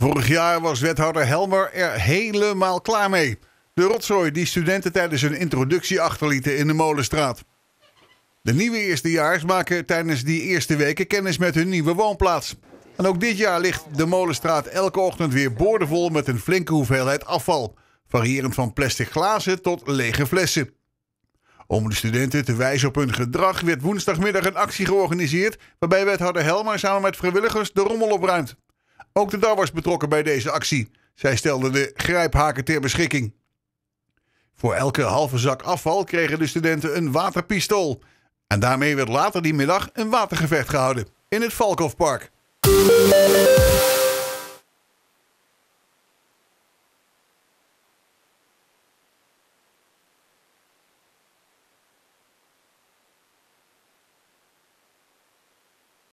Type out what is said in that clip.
Vorig jaar was wethouder Helmer er helemaal klaar mee. De rotzooi die studenten tijdens hun introductie achterlieten in de Molenstraat. De nieuwe eerstejaars maken tijdens die eerste weken kennis met hun nieuwe woonplaats. En ook dit jaar ligt de Molenstraat elke ochtend weer boordevol met een flinke hoeveelheid afval. Variërend van plastic glazen tot lege flessen. Om de studenten te wijzen op hun gedrag werd woensdagmiddag een actie georganiseerd... waarbij wethouder Helmer samen met vrijwilligers de rommel opruimt. Ook de DAR was betrokken bij deze actie. Zij stelden de grijphaken ter beschikking. Voor elke halve zak afval kregen de studenten een waterpistool. En daarmee werd later die middag een watergevecht gehouden in het Valkhofpark.